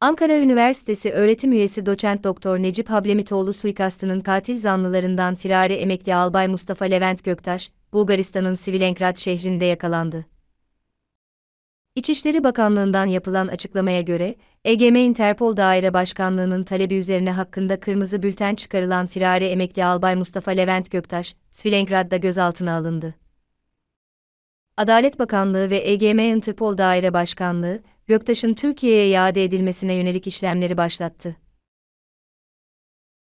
Ankara Üniversitesi öğretim üyesi doçent doktor Necip Hablemitoğlu suikastının katil zanlılarından firari emekli albay Mustafa Levent Göktaş, Bulgaristan'ın Sivilengrad şehrinde yakalandı. İçişleri Bakanlığı'ndan yapılan açıklamaya göre, EGM Interpol Daire Başkanlığı'nın talebi üzerine hakkında kırmızı bülten çıkarılan firari emekli albay Mustafa Levent Göktaş, Svilengrad'da gözaltına alındı. Adalet Bakanlığı ve EGM Interpol Daire Başkanlığı, Göktaş'ın Türkiye'ye iade edilmesine yönelik işlemleri başlattı.